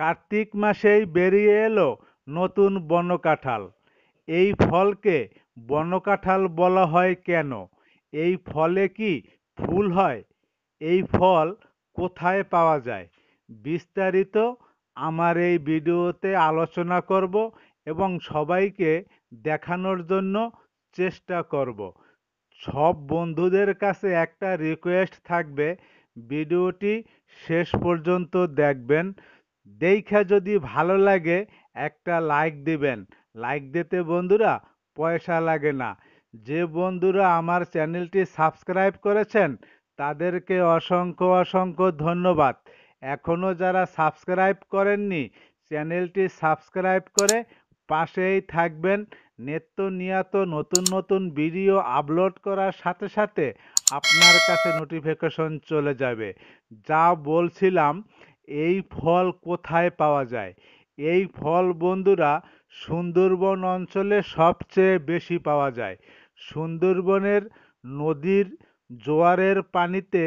কার্তিক মাসেই বেরিয়ে এলো নতুন বনকাঁঠাল এই ফলকে বনকাঁঠাল বলা হয় কেন এই ফলে কি ফুল হয় এই ফল কোথায় পাওয়া যায় বিস্তারিত আমার এই ভিডিওতে আলোচনা করব এবং সবাইকে দেখানোর জন্য চেষ্টা করব সব বন্ধুদের কাছে একটা রিকোয়েস্ট থাকবে ভিডিওটি শেষ পর্যন্ত দেখবেন দেখা যদি ভালো লাগে একটা লাইক দিবেন লাইক দিতে বন্ধুরা পয়সা লাগে না যে বন্ধুরা আমার চ্যানেলটি সাবস্ক্রাইব করেছেন তাদেরকে অসংখ্য অসংখ্য ধন্যবাদ এখনও যারা সাবস্ক্রাইব করেননি চ্যানেলটি সাবস্ক্রাইব করে পাশেই থাকবেন নিত্য নিয়ত নতুন নতুন ভিডিও আপলোড করার সাথে সাথে আপনার কাছে নোটিফিকেশন চলে যাবে যা বলছিলাম এই ফল কোথায় পাওয়া যায় এই ফল বন্ধুরা সুন্দরবন অঞ্চলে সবচেয়ে বেশি পাওয়া যায় সুন্দরবনের নদীর জোয়ারের পানিতে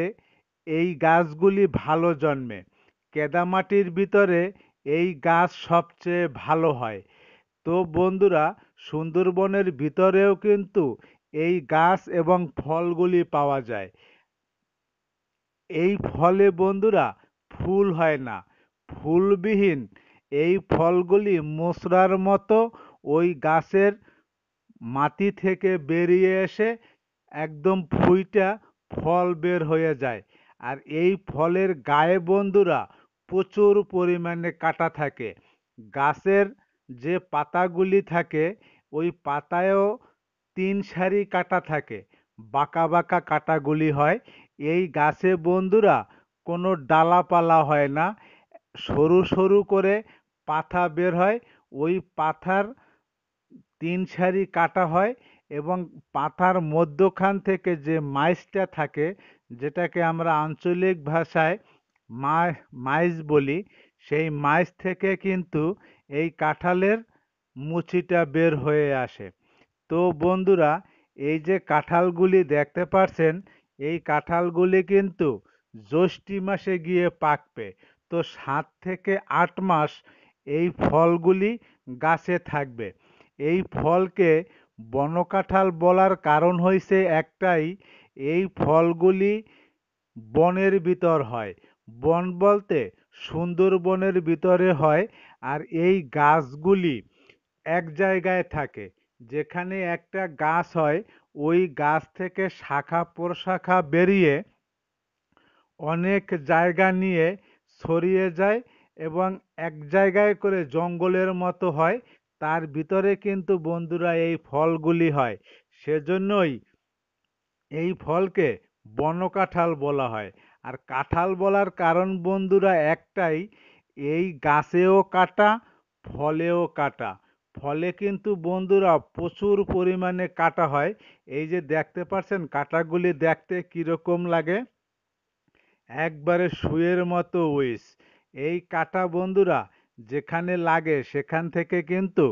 এই গাছগুলি ভালো জন্মে কেদামাটির ভিতরে এই গাছ সবচেয়ে ভালো হয় তো বন্ধুরা সুন্দরবনের ভিতরেও কিন্তু এই গাছ এবং ফলগুলি পাওয়া যায় এই ফলে বন্ধুরা ফুল হয় না ফুলবিহীন এই ফলগুলি মোচড়ার মতো ওই গাছের মাটি থেকে বেরিয়ে এসে একদম ফুইটা ফল বের হয়ে যায় আর এই ফলের গায়ে বন্ধুরা প্রচুর পরিমাণে কাটা থাকে গাছের যে পাতাগুলি থাকে ওই পাতায়ও তিন সারি কাটা থাকে বাঁকা বাঁকা কাটাগুলি হয় এই গাছে বন্ধুরা কোনো ডালাপালা হয় না সরু সরু করে পাথা বের হয় ওই পাথার তিন সারি কাটা হয় এবং পাথার মধ্যখান থেকে যে মাইসটা থাকে যেটাকে আমরা আঞ্চলিক ভাষায় মাইস বলি সেই মাইস থেকে কিন্তু এই কাঁঠালের মুচিটা বের হয়ে আসে তো বন্ধুরা এই যে কাঁঠালগুলি দেখতে পাচ্ছেন এই কাঁঠালগুলি কিন্তু জ্যৈষ্ঠী মাসে গিয়ে পাকবে তো সাত থেকে আট মাস এই ফলগুলি গাছে থাকবে এই ফলকে বনকাঁঠাল বলার কারণ হয়েছে একটাই এই ফলগুলি বনের ভিতর হয় বন বলতে সুন্দরবনের ভিতরে হয় আর এই গাছগুলি এক জায়গায় থাকে যেখানে একটা গাছ হয় ওই গাছ থেকে শাখা প্রশাখা বেরিয়ে অনেক জায়গা নিয়ে ছড়িয়ে যায় এবং এক জায়গায় করে জঙ্গলের মতো হয় তার ভিতরে কিন্তু বন্ধুরা এই ফলগুলি হয় সেজন্যই এই ফলকে বনকাঁঠাল বলা হয় আর কাঁঠাল বলার কারণ বন্ধুরা একটাই এই গাছেও কাটা ফলেও কাটা ফলে কিন্তু বন্ধুরা প্রচুর পরিমাণে কাটা হয় এই যে দেখতে পাচ্ছেন কাটাগুলি দেখতে কীরকম লাগে একবারে শুয়ের মতো উইস এই কাটা বন্ধুরা যেখানে লাগে সেখান থেকে কিন্তু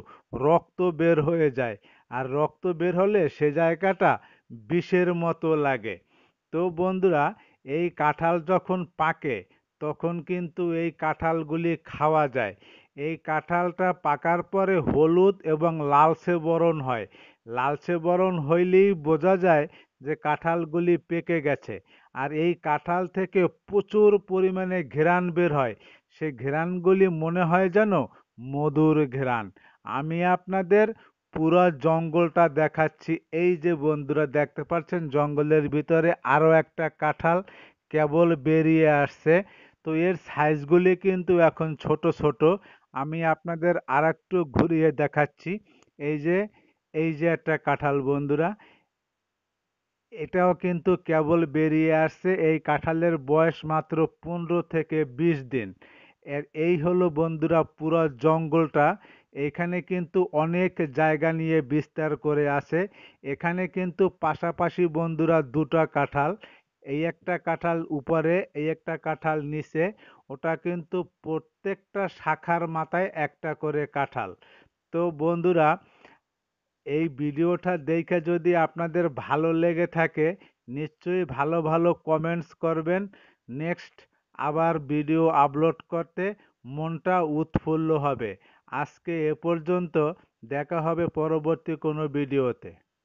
রক্ত বের হয়ে যায় আর রক্ত বের হলে সে জায়গাটা বিষের মতো লাগে তো বন্ধুরা এই কাঁঠাল যখন পাকে তখন কিন্তু এই কাঁঠালগুলি খাওয়া যায় এই কাঁঠালটা পাকার পরে হলুদ এবং লালচে বরণ হয় লালচে বরণ হইলেই বোঝা যায় যে কাঁঠালগুলি পেকে গেছে আর এই কাঁঠাল থেকে প্রচুর পরিমাণে ঘেরান বের হয় সেই ঘেরানগুলি মনে হয় যেন মধুর ঘেরান আমি আপনাদের পুরো জঙ্গলটা দেখাচ্ছি এই যে বন্ধুরা দেখতে পাচ্ছেন জঙ্গলের ভিতরে আরও একটা কাঁঠাল কেবল বেরিয়ে আসছে তো এর সাইজগুলি কিন্তু এখন ছোট ছোট আমি আপনাদের আর একটু ঘুরিয়ে দেখাচ্ছি এই যে এই যে একটা কাঁঠাল বন্ধুরা এটাও কিন্তু কেবল বেরিয়ে আসছে এই কাঁঠালের বয়স মাত্র পনেরো থেকে বিশ দিন এর এই হলো বন্ধুরা পুরো জঙ্গলটা এখানে কিন্তু অনেক জায়গা নিয়ে বিস্তার করে আছে এখানে কিন্তু পাশাপাশি বন্ধুরা দুটা কাঁঠাল এই একটা কাঁঠাল উপরে এই একটা কাঁঠাল নিচে ওটা কিন্তু প্রত্যেকটা শাখার মাথায় একটা করে কাঁঠাল তো বন্ধুরা এই ভিডিওটা দেখে যদি আপনাদের ভালো লেগে থাকে নিশ্চয়ই ভালো ভালো কমেন্টস করবেন নেক্সট আবার ভিডিও আপলোড করতে মনটা উৎফুল্ল হবে আজকে এ পর্যন্ত দেখা হবে পরবর্তী কোনো ভিডিওতে